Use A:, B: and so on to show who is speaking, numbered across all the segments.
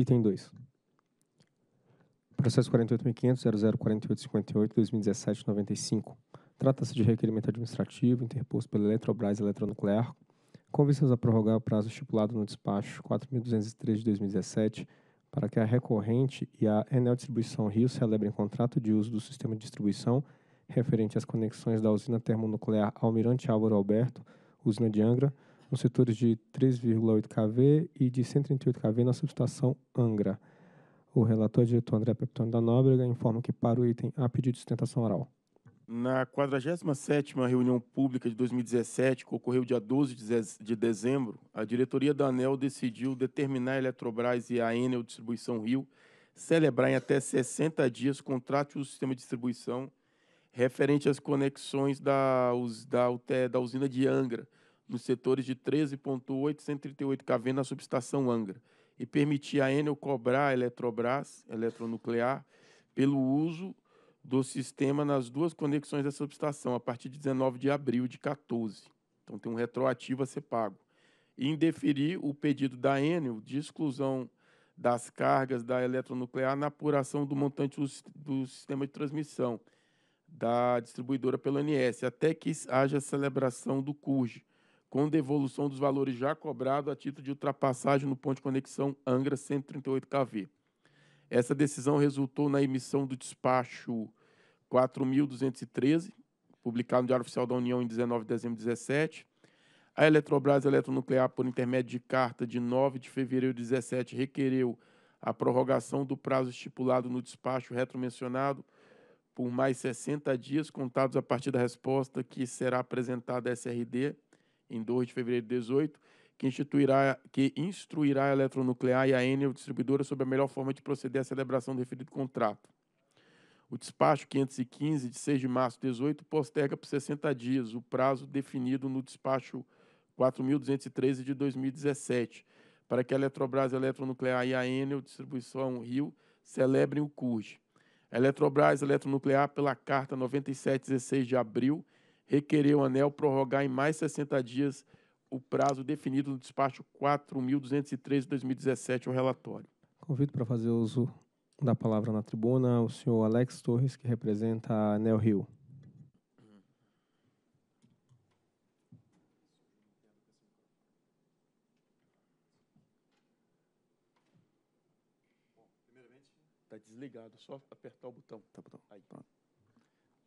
A: Item 2. Processo 48.500.0048.58.2017.95. Trata-se de requerimento administrativo interposto pela Eletrobras Eletronuclear, com vistas a prorrogar o prazo estipulado no despacho 4.203 de 2017 para que a recorrente e a Enel Distribuição Rio celebrem contrato de uso do sistema de distribuição referente às conexões da usina termonuclear Almirante Álvaro Alberto, usina de Angra, nos setores de 3,8 kV e de 138 kV na subestação Angra. O relator diretor André Peptoni da Nóbrega informa que para o item há pedido de sustentação oral.
B: Na 47ª reunião pública de 2017, que ocorreu dia 12 de dezembro, a diretoria da ANEL decidiu determinar a Eletrobras e a Enel Distribuição Rio celebrar em até 60 dias contrato do sistema de distribuição referente às conexões da, da, da usina de Angra, nos setores de 13.8 138 kV na subestação Angra e permitir a Enel cobrar a Eletrobras, eletronuclear, pelo uso do sistema nas duas conexões da subestação a partir de 19 de abril de 14. Então tem um retroativo a ser pago. E indeferir o pedido da Enel de exclusão das cargas da eletronuclear na apuração do montante do sistema de transmissão da distribuidora pelo ANS, até que haja celebração do CURG, com devolução dos valores já cobrados a título de ultrapassagem no ponto de conexão Angra 138 kV. Essa decisão resultou na emissão do despacho 4.213, publicado no Diário Oficial da União em 19 de dezembro de 17. A Eletrobras Eletronuclear, por intermédio de carta de 9 de fevereiro de 17, requereu a prorrogação do prazo estipulado no despacho retromencionado por mais 60 dias, contados a partir da resposta que será apresentada à SRD em 2 de fevereiro de 2018 que, instituirá, que instruirá a Eletronuclear e a Enel Distribuidora sobre a melhor forma de proceder à celebração do referido contrato. O despacho 515, de 6 de março de 2018 posterga por 60 dias o prazo definido no despacho 4.213 de 2017, para que a Eletrobras Eletronuclear e a Enel Distribuição Rio celebrem o CURG. A Eletrobras Eletronuclear, pela carta 9716 de abril, requerer o anel prorrogar em mais 60 dias o prazo definido no despacho 4.203 de 2017, o relatório.
A: Convido para fazer uso da palavra na tribuna o senhor Alex Torres, que representa a Anel Rio.
B: Está desligado, só apertar o botão. Tá, botão. Aí. Pronto.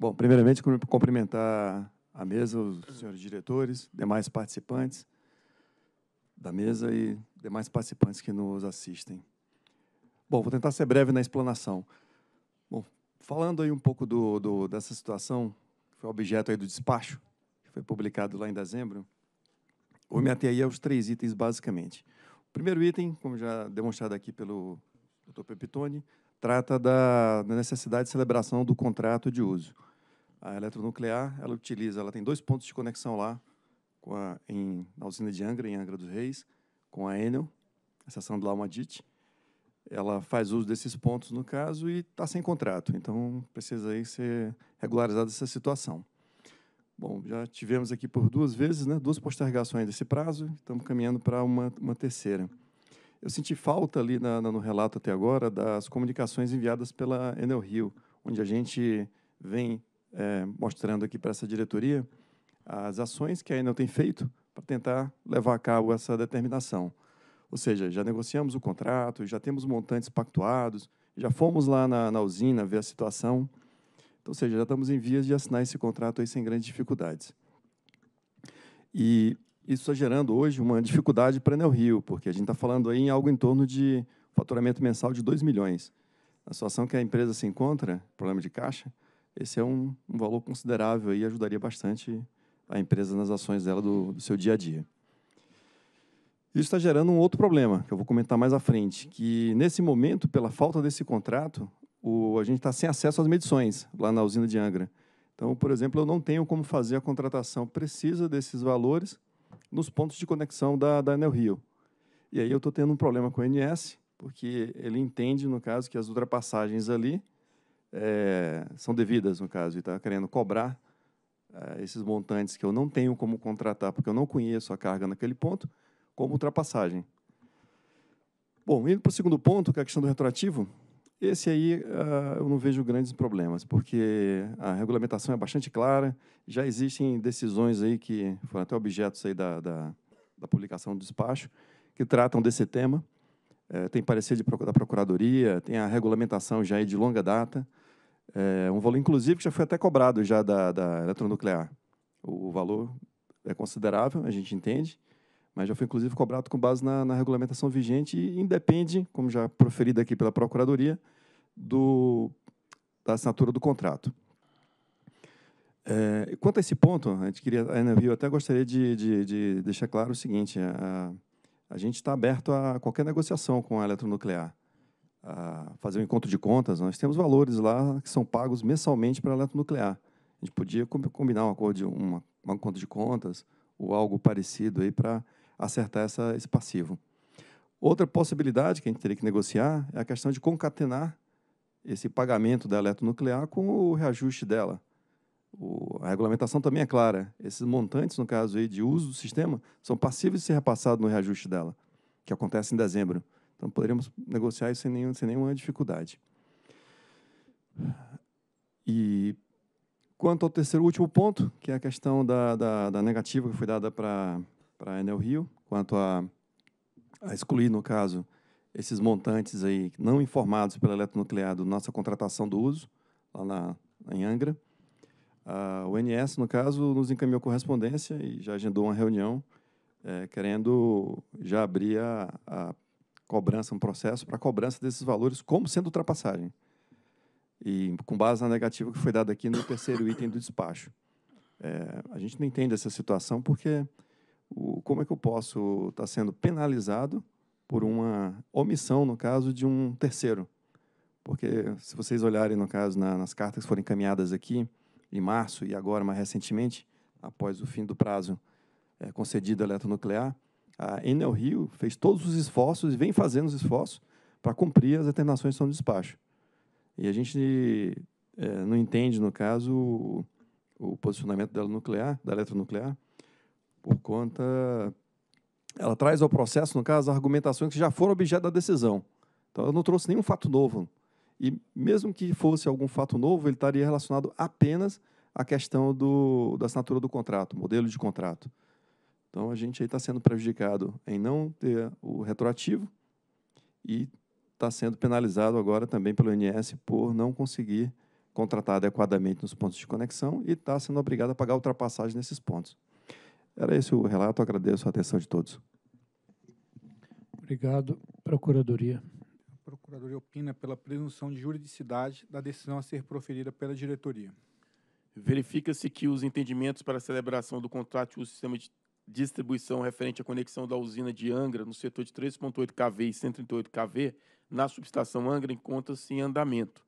C: Bom, primeiramente, cumprimentar a mesa, os senhores diretores, demais participantes da mesa e demais participantes que nos assistem. Bom, vou tentar ser breve na explanação. Bom, falando aí um pouco do, do dessa situação, que foi objeto aí do despacho, que foi publicado lá em dezembro, vou me ater aí aos três itens, basicamente. O primeiro item, como já demonstrado aqui pelo Dr. Pepitone, trata da necessidade de celebração do contrato de uso. A eletronuclear, ela utiliza, ela tem dois pontos de conexão lá com a, em, na usina de Angra, em Angra dos Reis, com a Enel, a estação do Almadite. Ela faz uso desses pontos, no caso, e está sem contrato. Então, precisa aí ser regularizada essa situação. Bom, já tivemos aqui por duas vezes, né, duas postergações desse prazo, estamos caminhando para uma, uma terceira. Eu senti falta ali na, na, no relato até agora das comunicações enviadas pela Enel Rio, onde a gente vem é, mostrando aqui para essa diretoria as ações que ainda tem feito para tentar levar a cabo essa determinação. Ou seja, já negociamos o contrato, já temos montantes pactuados, já fomos lá na, na usina ver a situação. Então, ou seja, já estamos em vias de assinar esse contrato aí sem grandes dificuldades. E isso está gerando hoje uma dificuldade para a Enel Rio, porque a gente está falando aí em algo em torno de faturamento mensal de 2 milhões. A situação que a empresa se encontra, problema de caixa, esse é um, um valor considerável e ajudaria bastante a empresa nas ações dela do, do seu dia a dia. Isso está gerando um outro problema, que eu vou comentar mais à frente, que nesse momento, pela falta desse contrato, o, a gente está sem acesso às medições lá na usina de Angra. Então, por exemplo, eu não tenho como fazer a contratação precisa desses valores nos pontos de conexão da, da Enel Rio. E aí eu estou tendo um problema com o INS, porque ele entende, no caso, que as ultrapassagens ali é, são devidas, no caso, e está querendo cobrar é, esses montantes que eu não tenho como contratar, porque eu não conheço a carga naquele ponto, como ultrapassagem. Bom, indo para o segundo ponto, que é a questão do retroativo, esse aí uh, eu não vejo grandes problemas, porque a regulamentação é bastante clara, já existem decisões aí que foram até objetos aí da, da, da publicação do despacho, que tratam desse tema. É, tem parecer de, da Procuradoria, tem a regulamentação já de longa data. É um valor, inclusive, que já foi até cobrado já da, da eletronuclear. O, o valor é considerável, a gente entende, mas já foi, inclusive, cobrado com base na, na regulamentação vigente e independe, como já proferido aqui pela Procuradoria, do, da assinatura do contrato. É, quanto a esse ponto, a gente queria, a Enavio até gostaria de, de, de, deixar claro o seguinte: a, a gente está aberto a qualquer negociação com a eletronuclear a fazer um encontro de contas, nós temos valores lá que são pagos mensalmente para a eletronuclear. A gente podia combinar um acordo, uma, uma conta de contas ou algo parecido aí para acertar essa, esse passivo. Outra possibilidade que a gente teria que negociar é a questão de concatenar esse pagamento da eletronuclear com o reajuste dela. O, a regulamentação também é clara. Esses montantes, no caso aí de uso do sistema, são passíveis de ser repassados no reajuste dela, que acontece em dezembro. Então, poderíamos negociar isso sem, nenhum, sem nenhuma dificuldade. E quanto ao terceiro último ponto, que é a questão da, da, da negativa que foi dada para a Enel Rio, quanto a, a excluir, no caso, esses montantes aí não informados pela eletronuclear da nossa contratação do uso, lá na, em Angra. a ONS no caso, nos encaminhou correspondência e já agendou uma reunião é, querendo já abrir a, a cobrança, um processo para cobrança desses valores como sendo ultrapassagem. E com base na negativa que foi dada aqui no terceiro item do despacho. É, a gente não entende essa situação porque o, como é que eu posso estar tá sendo penalizado por uma omissão, no caso, de um terceiro? Porque se vocês olharem, no caso, na, nas cartas que foram encaminhadas aqui, em março e agora mais recentemente, após o fim do prazo é, concedido à eletronuclear, nuclear, a Enel Rio fez todos os esforços e vem fazendo os esforços para cumprir as determinações são do despacho. E a gente é, não entende, no caso, o, o, posicionamento dela nuclear, da eletronuclear, por conta... Ela traz ao processo, no caso, argumentações que já foram objeto da decisão. Então, ela não trouxe nenhum fato novo. E mesmo que fosse algum fato novo, ele estaria relacionado apenas à questão do, da assinatura do contrato, modelo de contrato. Então a gente aí está sendo prejudicado em não ter o retroativo e está sendo penalizado agora também pelo INS por não conseguir contratar adequadamente nos pontos de conexão e está sendo obrigado a pagar ultrapassagem nesses pontos. Era esse o relato, agradeço a atenção de todos.
A: Obrigado. Procuradoria.
B: A Procuradoria opina pela presunção de juridicidade da decisão a ser proferida pela diretoria. Verifica-se que os entendimentos para a celebração do contrato e o sistema de distribuição referente à conexão da usina de Angra no setor de 3,8 kV e 138 kV na subestação Angra encontra-se em andamento.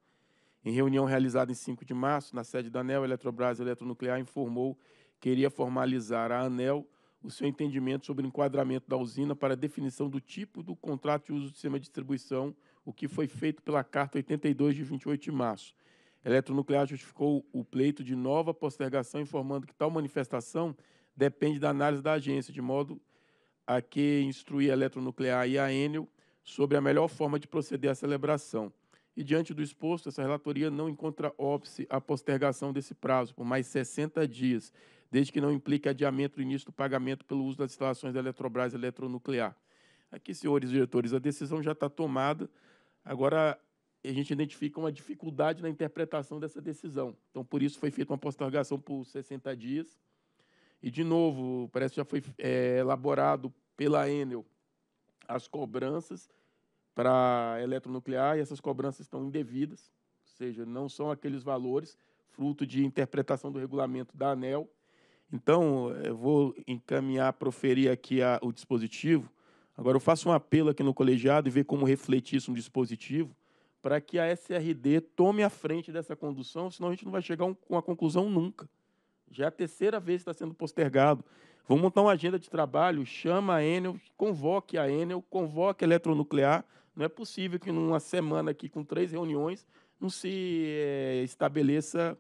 B: Em reunião realizada em 5 de março, na sede da ANEL, a Eletrobras Eletronuclear informou que iria formalizar à ANEL o seu entendimento sobre o enquadramento da usina para definição do tipo do contrato de uso do sistema de distribuição, o que foi feito pela Carta 82 de 28 de março. A Eletronuclear justificou o pleito de nova postergação, informando que tal manifestação depende da análise da agência, de modo a que instruir a Eletronuclear e a Enel sobre a melhor forma de proceder à celebração. E, diante do exposto, essa relatoria não encontra óbice à postergação desse prazo por mais 60 dias, desde que não implique adiamento do início do pagamento pelo uso das instalações da Eletrobras Eletronuclear. Aqui, senhores diretores, a decisão já está tomada, agora a gente identifica uma dificuldade na interpretação dessa decisão. Então, por isso foi feita uma postergação por 60 dias, e, de novo, parece que já foi é, elaborado pela Enel as cobranças para eletronuclear e essas cobranças estão indevidas, ou seja, não são aqueles valores fruto de interpretação do regulamento da ANEL. Então, eu vou encaminhar, proferir aqui a, o dispositivo. Agora, eu faço um apelo aqui no colegiado e ver como refletir isso no dispositivo para que a SRD tome a frente dessa condução, senão a gente não vai chegar a uma conclusão nunca. Já é a terceira vez que está sendo postergado. Vamos montar uma agenda de trabalho, chama a Enel, convoque a Enel, convoque a Eletronuclear. Não é possível que numa semana aqui, com três reuniões, não se é, estabeleça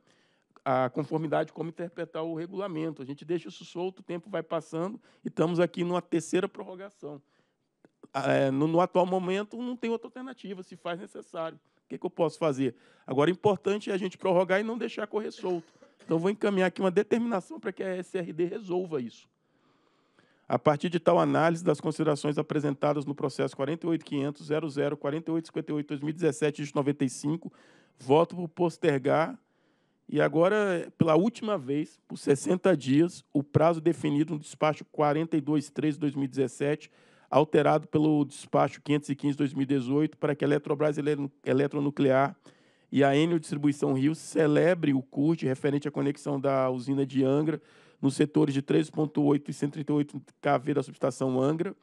B: a conformidade como interpretar o regulamento. A gente deixa isso solto, o tempo vai passando e estamos aqui numa terceira prorrogação. É, no, no, atual momento, não tem outra alternativa, se faz necessário. O que, é que eu posso fazer? Agora, é importante é a gente prorrogar e não deixar correr solto então, vou encaminhar aqui uma determinação para que a SRD resolva isso. A partir de tal análise das considerações apresentadas no processo 48.500.00.4858.2017 de 95, voto por postergar e agora, pela última vez, por 60 dias, o prazo definido no despacho 42.3/2017 alterado pelo despacho 515.2018, para que a Eletrobras Eletronuclear e a Enel Distribuição Rio celebre o CURT referente à conexão da usina de Angra nos setores de 3.8 e 138 kV da subestação Angra,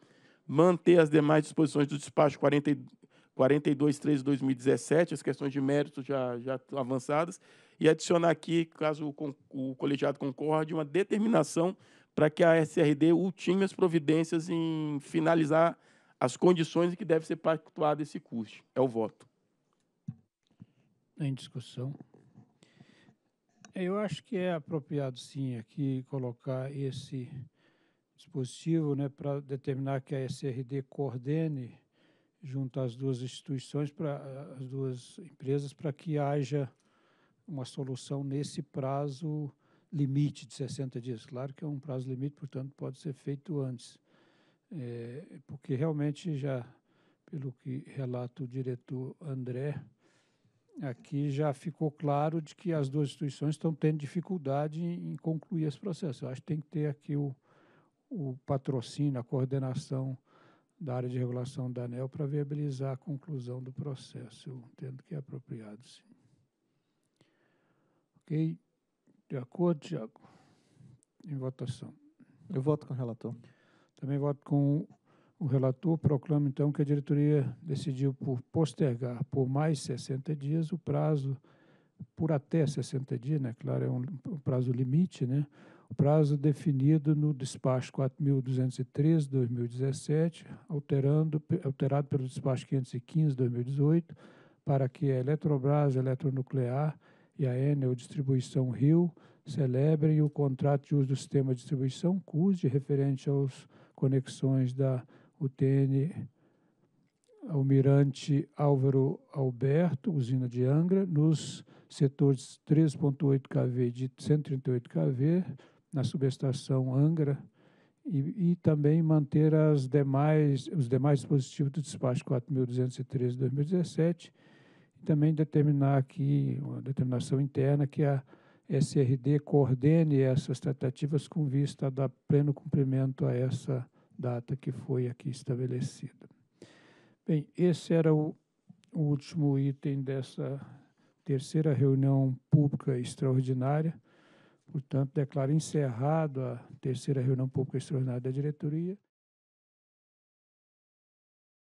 B: manter as demais disposições do despacho 40, 2017, as questões de mérito já, já avançadas, e adicionar aqui, caso o, o colegiado concorde, uma determinação para que a SRD ultime as providências em finalizar as condições em que deve ser pactuado esse custo. É o voto.
A: Tá em discussão. É, eu acho que é apropriado, sim, aqui colocar esse dispositivo né, para determinar que a SRD coordene junto às duas instituições, para as duas empresas, para que haja uma solução nesse prazo limite de 60 dias. Claro que é um prazo limite, portanto, pode ser feito antes. É, porque realmente já, pelo que relata o diretor André, aqui já ficou claro de que as duas instituições estão tendo dificuldade em, em concluir esse processo. Eu acho que tem que ter aqui o, o patrocínio, a coordenação da área de regulação da ANEL para viabilizar a conclusão do processo. Eu entendo que é apropriado, sim. Ok? De acordo, Tiago? Em votação. Eu voto com o relator. Também voto com o relator proclama, então, que a diretoria decidiu por postergar por mais 60 dias o prazo, por até 60 dias, né? Claro, é um, prazo limite, né? O prazo definido no despacho 4.213-2017, alterando, alterado pelo despacho 515-2018, para que a Eletrobras, a Eletronuclear e a Enel Distribuição Rio celebrem o contrato de uso do sistema de distribuição, CUS, de referente às conexões da o TN Almirante Álvaro Alberto, usina de Angra, nos setores 3.8 kV e de 138 kV, na subestação Angra, e, e, também manter as demais, os demais dispositivos do despacho 4.213 de 2017, e também determinar aqui, uma determinação interna, que a SRD coordene essas tratativas com vista a dar pleno cumprimento a essa data que foi aqui estabelecida. Bem, esse era o, o último item dessa terceira reunião pública extraordinária. Portanto, declaro encerrado a terceira reunião pública extraordinária da diretoria.